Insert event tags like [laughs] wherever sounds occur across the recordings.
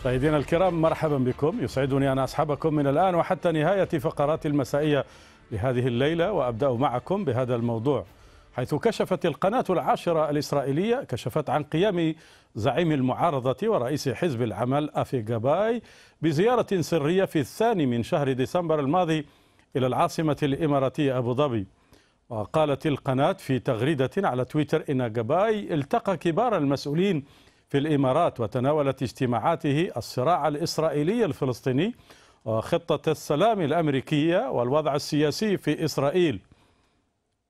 مشاهدينا الكرام مرحبا بكم يسعدني أن أصحبكم من الآن وحتى نهاية فقرات المسائية لهذه الليلة وأبدأ معكم بهذا الموضوع حيث كشفت القناة العاشرة الإسرائيلية كشفت عن قيام زعيم المعارضة ورئيس حزب العمل أفي جاباي بزيارة سرية في الثاني من شهر ديسمبر الماضي إلى العاصمة الإماراتية أبو ظبي وقالت القناة في تغريدة على تويتر إن جاباي التقى كبار المسؤولين في الإمارات وتناولت اجتماعاته الصراع الإسرائيلي الفلسطيني وخطة السلام الأمريكية والوضع السياسي في إسرائيل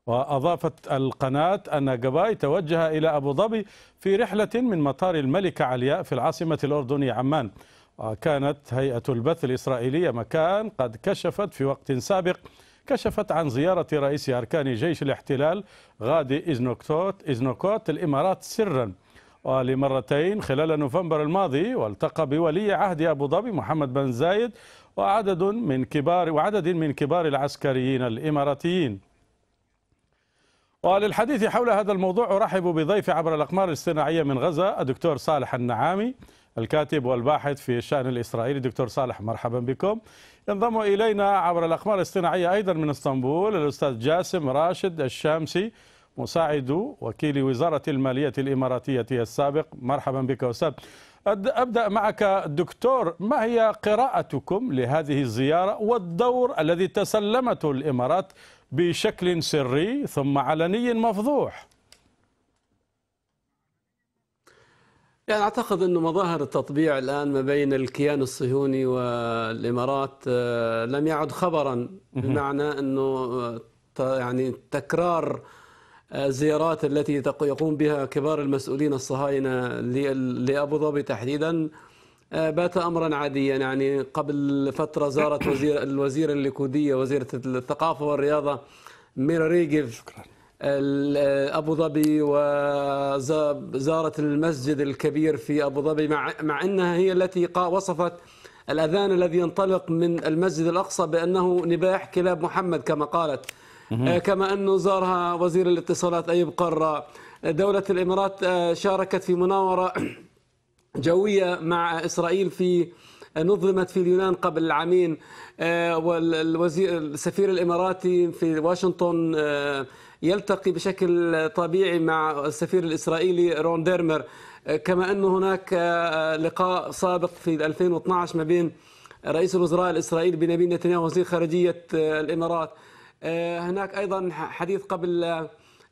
وأضافت القناة أن جباي توجه إلى أبو ظبي في رحلة من مطار الملكة علياء في العاصمة الأردنية عمان وكانت هيئة البث الإسرائيلية مكان قد كشفت في وقت سابق كشفت عن زيارة رئيس أركان جيش الاحتلال غادي إزنوكوت, إزنوكوت الإمارات سراً ولمرتين خلال نوفمبر الماضي والتقى بولي عهد أبو ظبي محمد بن زايد وعدد من كبار وعدد من كبار العسكريين الإماراتيين وللحديث حول هذا الموضوع أرحب بضيفي عبر الأقمار الاصطناعية من غزة الدكتور صالح النعامي الكاتب والباحث في الشأن الإسرائيلي دكتور صالح مرحبا بكم ينضم إلينا عبر الأقمار الاصطناعية أيضا من اسطنبول الأستاذ جاسم راشد الشامسي مساعد وكيل وزارة المالية الإماراتية السابق مرحبا بك أستاذ أبدأ معك دكتور ما هي قراءتكم لهذه الزيارة والدور الذي تسلمته الإمارات بشكل سري ثم علني مفضوح يعني أعتقد أن مظاهر التطبيع الآن ما بين الكيان الصهيوني والإمارات آه، لم يعد خبرا بمعنى أنه آه، يعني تكرار الزيارات التي يقوم بها كبار المسؤولين الصهاينة لأبو ظبي تحديدا آه، بات أمرا عاديا يعني قبل فترة زارت وزير الوزيرة الليكودية وزيرة الثقافة والرياضة ميرا ريجيف ابو ظبي وزارت المسجد الكبير في ابو ظبي مع انها هي التي وصفت الاذان الذي ينطلق من المسجد الاقصى بانه نباح كلاب محمد كما قالت آه، كما أنه زارها وزير الاتصالات أيوب قرة آه، دولة الإمارات آه، شاركت في مناورة [clears throat] جوية مع إسرائيل في نظمت في اليونان قبل عامين والوزير السفير الإماراتي في واشنطن يلتقي بشكل طبيعي مع السفير الإسرائيلي رون ديرمر كما أن هناك لقاء سابق في 2012 ما بين رئيس الوزراء الإسرائيلي بنيامين نتنياهو وزير خارجية الإمارات آه، هناك ايضا حديث قبل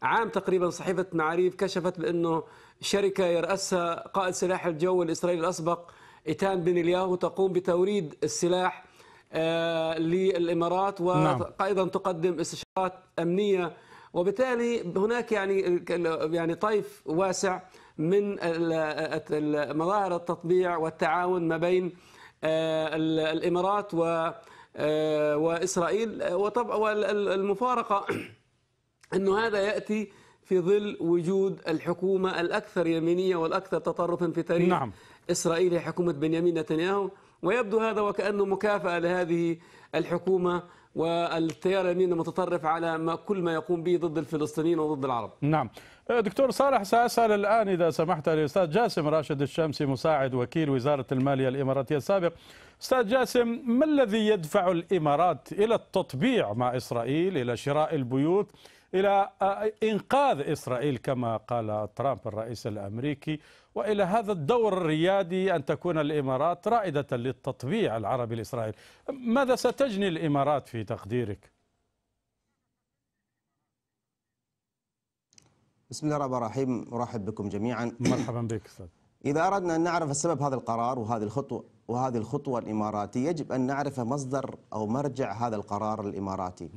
عام تقريبا صحيفه معاريف كشفت بانه شركه يراسها قائد سلاح الجو الاسرائيلي الاسبق ايتان بن الياهو تقوم بتوريد السلاح آه، للامارات وايضا نعم. تقدم استشارات امنيه وبالتالي هناك يعني يعني طيف واسع من مظاهر التطبيع والتعاون ما بين آه، الامارات و آه، وإسرائيل آه، وطبعا المفارقة [clears throat] أنه هذا يأتي في ظل وجود الحكومة الأكثر يمينية والأكثر تطرفا في تاريخ نعم. إسرائيل حكومة بنيامين نتنياهو ويبدو هذا وكأنه مكافأة لهذه الحكومة والتيار اليمين المتطرف على ما كل ما يقوم به ضد الفلسطينيين وضد العرب نعم أه، دكتور صالح سأسأل الآن إذا سمحت الأستاذ جاسم راشد الشمسي مساعد وكيل وزارة المالية الإماراتية السابق أستاذ جاسم ما الذي يدفع الإمارات إلى التطبيع مع إسرائيل إلى شراء البيوت إلى آه، إنقاذ إسرائيل كما قال ترامب الرئيس الأمريكي والى هذا الدور الريادي ان تكون الامارات رائده للتطبيع العربي الاسرائيلي. ماذا ستجني الامارات في تقديرك؟ بسم الله الرحمن الرحيم ارحب بكم جميعا. مرحبا بك استاذ. اذا اردنا ان نعرف سبب هذا القرار وهذه الخطوه وهذه الخطوه الاماراتيه يجب ان نعرف مصدر او مرجع هذا القرار الاماراتي.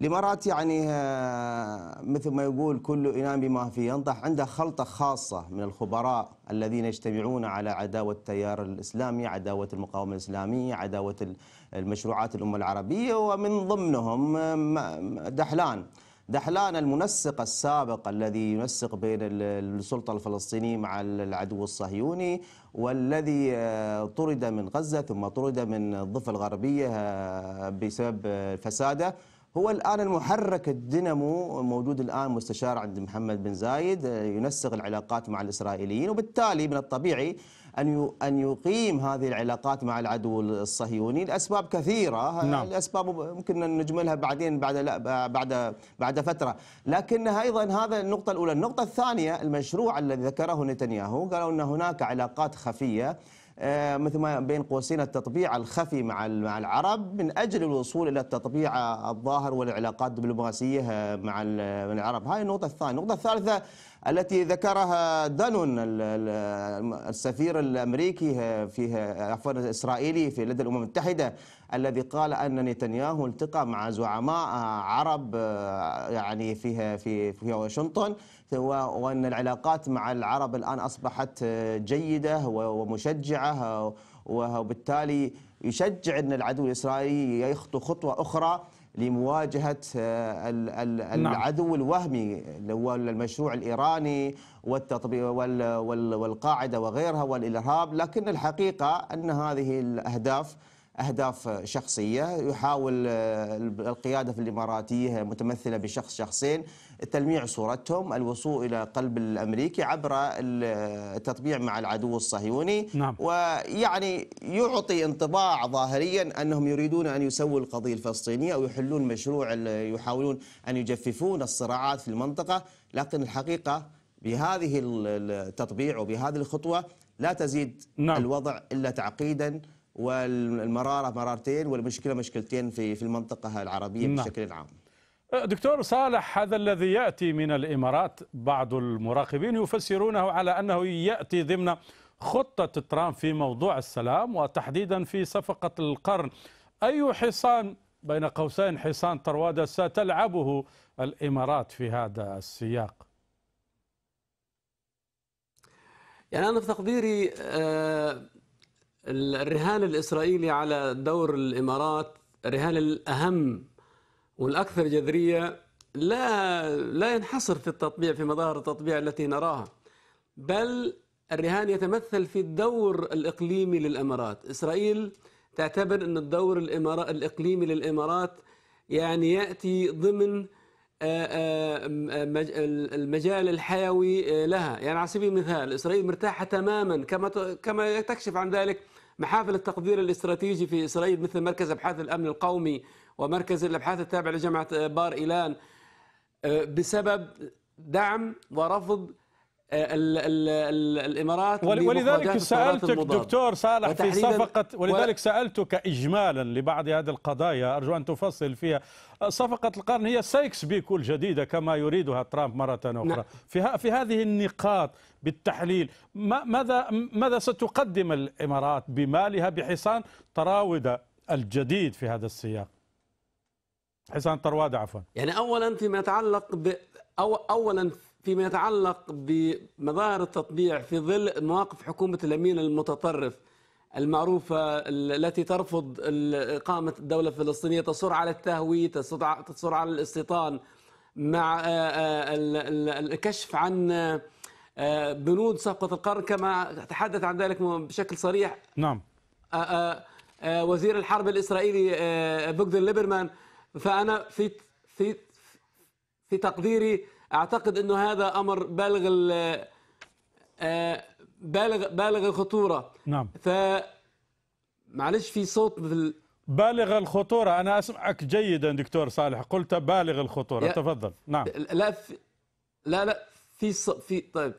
الامارات يعني آه، مثل ما يقول كل انام بما فيه ينضح عنده خلطه خاصه من الخبراء الذين يجتمعون على عداوه التيار الاسلامي، عداوه المقاومه الاسلاميه، عداوه المشروعات الامه العربيه ومن ضمنهم آه، دحلان. دحلان المنسق السابق الذي ينسق بين السلطة الفلسطينية مع العدو الصهيوني والذي آه، طرد من غزة ثم طرد من الضفة الغربية بسبب فساده هو الان المحرك الدينامو موجود الان مستشار عند محمد بن زايد آه، ينسق العلاقات مع الاسرائيليين وبالتالي من الطبيعي ان ان يقيم هذه العلاقات مع العدو الصهيوني لاسباب كثيره آه، نعم. الاسباب ممكن ان نجملها بعدين بعد لا بعد بعد فتره لكنها ايضا هذا النقطه الاولى النقطه الثانيه المشروع الذي ذكره نتنياهو قالوا ان هناك علاقات خفيه آه، مثل ما بين قوسين التطبيع الخفي مع مع العرب من اجل الوصول الى التطبيع الظاهر والعلاقات الدبلوماسيه آه، مع العرب هاي النقطه الثانيه النقطه الثالثه التي ذكرها دانون السفير الامريكي آه، في آه، عفوا الاسرائيلي في لدى الامم المتحده الذي قال ان نتنياهو التقى مع زعماء آه، عرب يعني فيها في في واشنطن وان العلاقات مع العرب الان اصبحت جيده ومشجعه وبالتالي يشجع ان العدو الاسرائيلي يخطو خطوه اخرى لمواجهة آه، نعم. العدو الوهمي المشروع الإيراني والقاعدة وغيرها والإرهاب لكن الحقيقة أن هذه الأهداف أهداف شخصية يحاول آه، القيادة في الإماراتية متمثلة بشخص شخصين تلميع صورتهم الوصول إلى قلب الأمريكي عبر التطبيع آه، مع العدو الصهيوني نعم. ويعني يعطي انطباع ظاهريا أنهم يريدون أن يسووا القضية الفلسطينية أو يحلون مشروع يحاولون أن يجففون الصراعات في المنطقة لكن الحقيقة بهذه التطبيع وبهذه الخطوة لا تزيد نعم. الوضع إلا تعقيدا والمراره مرارتين والمشكله مشكلتين في في المنطقه العربيه نعم. بشكل عام. أه، دكتور صالح هذا الذي ياتي من الامارات بعض المراقبين يفسرونه على انه ياتي ضمن خطه ترامب في موضوع السلام وتحديدا في صفقه القرن. اي حصان بين قوسين حصان طرواده ستلعبه الامارات في هذا السياق؟ يعني أنا في تقديري أه، الرهان الإسرائيلي على دور الإمارات الرهان الأهم والأكثر جذرية لا لا ينحصر في التطبيع في مظاهر التطبيع التي نراها بل الرهان يتمثل في الدور الإقليمي للإمارات إسرائيل تعتبر أن الدور الإمارات الإقليمي للإمارات يعني يأتي ضمن المجال الحيوي لها يعني على سبيل المثال إسرائيل مرتاحة تماما كما كما تكشف عن ذلك محافل التقدير الاستراتيجي في إسرائيل مثل مركز أبحاث الأمن القومي ومركز الأبحاث التابع لجامعة بار إيلان آه، بسبب دعم ورفض ال ال ال الامارات ولذلك سالتك دكتور صالح في صفقه ولذلك و... سالتك اجمالا لبعض هذه القضايا ارجو ان تفصل فيها صفقه القرن هي سايكس بيكو الجديده كما يريدها ترامب مره اخرى نعم. في في هذه النقاط بالتحليل ماذا ماذا ستقدم الامارات بمالها بحصان طراوده الجديد في هذا السياق حصان طرواده عفوا يعني اولا فيما يتعلق ب... أو اولا فيما يتعلق بمظاهر التطبيع في ظل مواقف حكومة اليمين المتطرف المعروفة التي ترفض إقامة الدولة الفلسطينية تصر على التهوية تصر على الاستيطان مع آه، آه، الكشف عن آه، بنود صفقة القرن كما تحدث عن ذلك بشكل صريح نعم وزير الحرب الإسرائيلي بوغدن ليبرمان فأنا في في في تقديري اعتقد انه هذا امر بالغ آه، بالغ بالغ الخطوره نعم ف معلش في صوت مثل بالغ الخطوره انا اسمعك جيدا دكتور صالح قلت بالغ الخطوره يا... تفضل نعم لا في... لا لا في ص... في طيب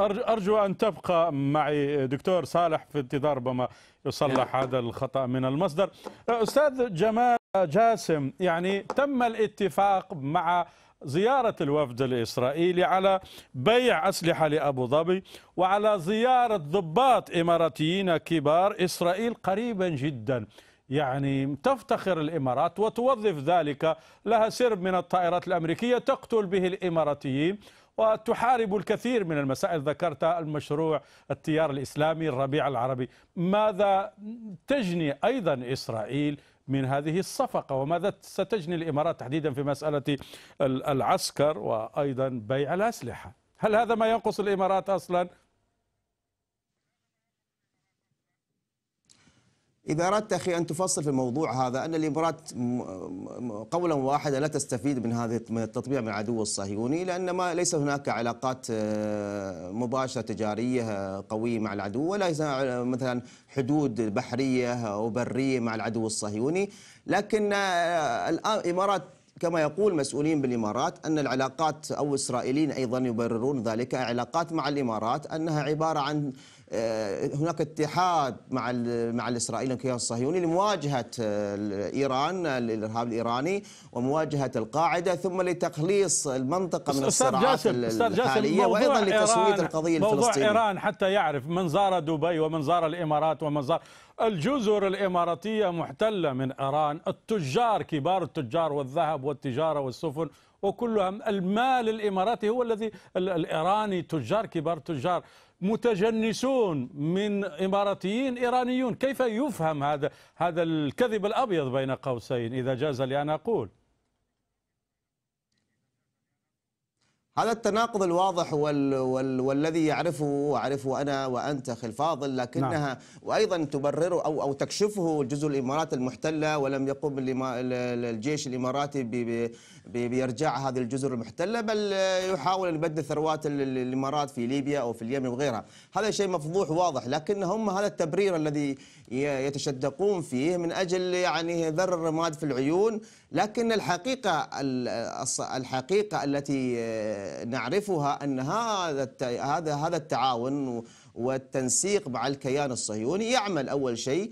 أرجو أن تبقى معي دكتور صالح في انتظار ربما يصلح هذا الخطأ من المصدر أستاذ جمال جاسم يعني تم الاتفاق مع زيارة الوفد الإسرائيلي على بيع أسلحة لأبو ظبي وعلى زيارة ضباط إماراتيين كبار إسرائيل قريبا جدا يعني تفتخر الإمارات وتوظف ذلك لها سرب من الطائرات الأمريكية تقتل به الإماراتيين وتحارب الكثير من المسائل ذكرت المشروع التيار الإسلامي الربيع العربي ماذا تجني أيضا إسرائيل من هذه الصفقة وماذا ستجني الإمارات تحديدا في مسألة العسكر وأيضا بيع الأسلحة هل هذا ما ينقص الإمارات أصلا إذا أردت أخي أن تفصل في الموضوع هذا أن الإمارات قولا واحدا لا تستفيد من هذا من التطبيع مع العدو الصهيوني لأن ما ليس هناك علاقات آه، مباشرة تجارية آه، قوية مع العدو ولا مثلا حدود بحرية أو آه، برية مع العدو الصهيوني لكن الإمارات كما يقول مسؤولين بالإمارات أن العلاقات أو إسرائيليين أيضا يبررون ذلك علاقات مع الإمارات أنها عبارة عن آه، هناك اتحاد مع مع الاسرائيلي الكيان الصهيوني لمواجهه ايران الارهاب الايراني ومواجهه القاعده ثم لتخليص المنطقه من الصراعات الحاليه وايضا لتسويه القضيه موضوع الفلسطينيه موضوع ايران حتى يعرف من زار دبي ومن زار الامارات ومن زار الجزر الإماراتية محتلة من إيران التجار كبار التجار والذهب والتجارة والسفن وكلهم المال الإماراتي هو الذي الإيراني تجار كبار التجار متجنسون من إماراتيين إيرانيون كيف يفهم هذا هذا الكذب الأبيض بين قوسين إذا جاز لي أن أقول هذا التناقض الواضح وال وال والذي يعرفه وعرفه انا وانت اخي الفاضل لكنها نعم. وايضا تبرره او او تكشفه جزء الامارات المحتله ولم يقم الجيش الاماراتي بارجاع هذه الجزر المحتله بل يحاول يبدل ثروات الامارات في ليبيا او في اليمن وغيرها، هذا شيء مفضوح واضح لكن هم هذا التبرير الذي يتشدقون فيه من اجل يعني ذر الرماد في العيون، لكن الحقيقه الحقيقه التي نعرفها ان هذا هذا هذا التعاون والتنسيق مع الكيان الصهيوني يعمل أول شيء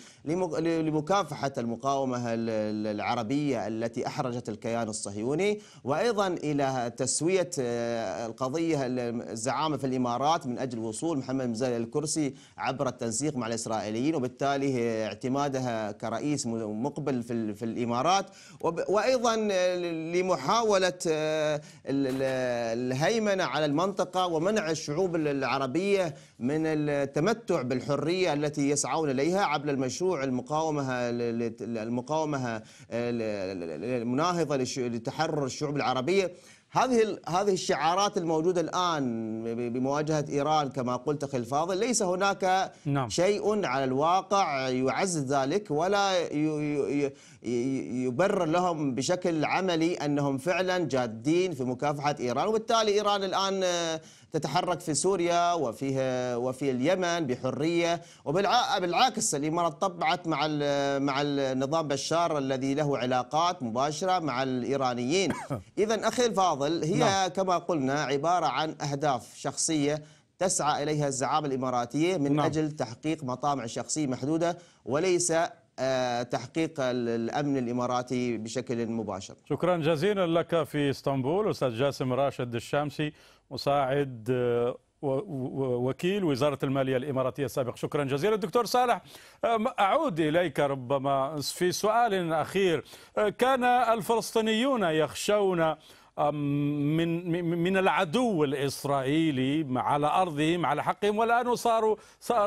لمكافحة المقاومة العربية التي أحرجت الكيان الصهيوني وأيضا إلى تسوية آه، القضية الزعامة في الإمارات من أجل وصول محمد مزال الكرسي عبر التنسيق مع الإسرائيليين وبالتالي اعتمادها كرئيس مقبل في الإمارات وأيضا آه، لمحاولة آه، الهيمنة على المنطقة ومنع الشعوب العربية من التمتع بالحرية التي يسعون إليها عبر المشروع المقاومة المقاومة آه، المناهضة لتحرر الشعوب العربية هذه هذه الشعارات الموجوده الان بمواجهه ايران كما قلت اخي الفاضل ليس هناك نعم. شيء على الواقع يعزز ذلك ولا يبرر لهم بشكل عملي انهم فعلا جادين في مكافحه ايران وبالتالي ايران الان آه، تتحرك في سوريا وفي وفي اليمن بحريه وبالعكس الامارات طبعت مع مع نظام بشار الذي له علاقات مباشره مع الايرانيين [laughs] اذا اخي الفاضل هي نعم. كما قلنا عباره عن اهداف شخصيه تسعى اليها الزعامه الاماراتيه من نعم. اجل تحقيق مطامع شخصيه محدوده وليس آه، تحقيق الامن الاماراتي بشكل مباشر. شكرا جزيلا لك في اسطنبول استاذ جاسم راشد الشامسي مساعد آه، وكيل وزاره الماليه الاماراتيه السابق شكرا جزيلا دكتور صالح اعود اليك ربما في سؤال اخير آه، كان الفلسطينيون يخشون من من العدو الاسرائيلي على ارضهم على حقهم والان صاروا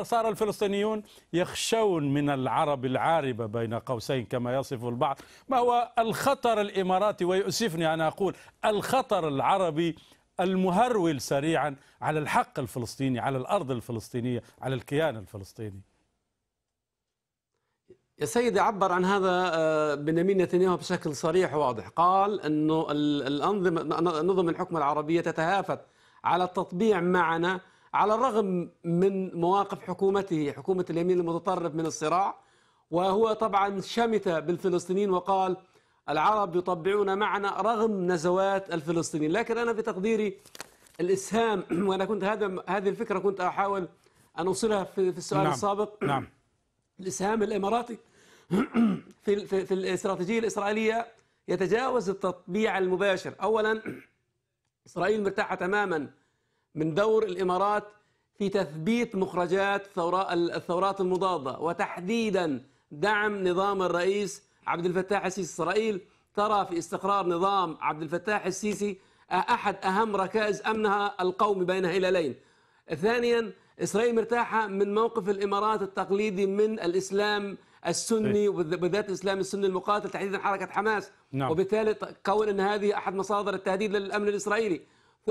صار الفلسطينيون يخشون من العرب العاربه بين قوسين كما يصف البعض ما هو الخطر الاماراتي ويؤسفني ان اقول الخطر العربي المهرول سريعا على الحق الفلسطيني على الارض الفلسطينيه على الكيان الفلسطيني يا سيدي عبر عن هذا آه، بنيامين نتنياهو بشكل صريح وواضح قال أنه الأنظمة نظم الحكم العربية تتهافت على التطبيع معنا على الرغم من مواقف حكومته حكومة اليمين المتطرف من الصراع وهو طبعا شمت بالفلسطينيين وقال العرب يطبعون معنا رغم نزوات الفلسطينيين لكن أنا بتقديري الإسهام [clears throat] وأنا كنت هذا هذه الفكرة كنت أحاول أن أوصلها في السؤال نعم. السابق نعم الإسهام الإماراتي [clears throat] في في الاستراتيجية الإسرائيلية يتجاوز التطبيع المباشر أولا إسرائيل مرتاحة تماما من دور الإمارات في تثبيت مخرجات الثورات المضادة وتحديدا دعم نظام الرئيس عبد الفتاح السيسي إسرائيل ترى في استقرار نظام عبد الفتاح السيسي أحد أهم ركائز أمنها القومي بين هلالين ثانيا إسرائيل مرتاحة من موقف الإمارات التقليدي من الإسلام السني إيه. وبالذات الإسلام السني المقاتل تحديدا حركة حماس نعم. وبالتالي كون أن هذه أحد مصادر التهديد للأمن الإسرائيلي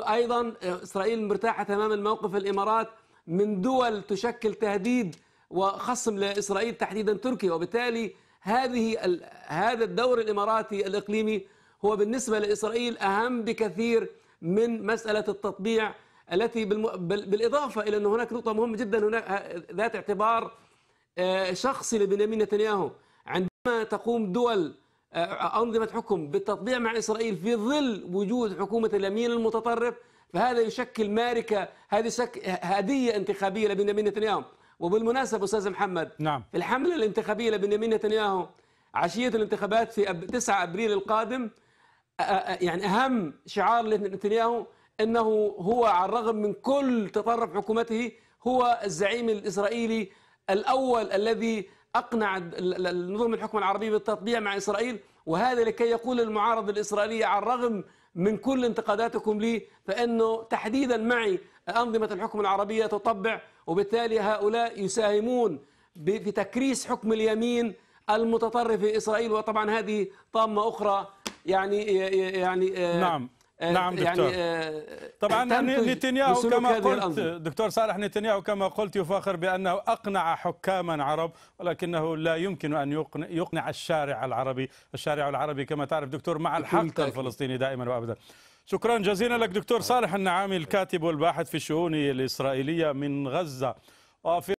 أيضا آه، إسرائيل مرتاحة تماما موقف الإمارات من دول تشكل تهديد وخصم لإسرائيل تحديدا تركيا وبالتالي هذه هذا الدور الإماراتي الإقليمي هو بالنسبة لإسرائيل أهم بكثير من مسألة التطبيع التي بالإضافة إلى أن هناك نقطة مهمة جدا هناك ذات اعتبار آه، شخصي لبنيامين نتنياهو عندما تقوم دول آه، أنظمة حكم بالتطبيع مع إسرائيل في ظل وجود حكومة اليمين المتطرف فهذا يشكل ماركة هذه شك هدية انتخابية لبنيامين نتنياهو وبالمناسبة أستاذ محمد نعم. في الحملة الانتخابية لبنيامين نتنياهو عشية الانتخابات في 9 أبريل القادم آه، يعني أهم شعار لنتنياهو أنه هو على الرغم من كل تطرف حكومته هو الزعيم الإسرائيلي الأول الذي أقنع نظم الحكم العربي بالتطبيع مع إسرائيل وهذا لكي يقول المعارضة الإسرائيلية على الرغم من كل انتقاداتكم لي فأنه تحديدا معي أنظمة الحكم العربية تطبع وبالتالي هؤلاء يساهمون في تكريس حكم اليمين المتطرف في إسرائيل وطبعا هذه طامة أخرى يعني يعني آه، نعم آه، نعم دكتور يعني آه، طبعا يعني نتنياهو كما قلت دكتور صالح نتنياهو كما قلت يفاخر بانه اقنع حكاما عرب ولكنه لا يمكن ان يقنع, الشارع العربي، الشارع العربي كما تعرف دكتور مع الحق الفلسطيني دائما وابدا. شكرا جزيلا لك دكتور آه. صالح النعامي الكاتب والباحث في الشؤون الاسرائيليه من غزه. وفي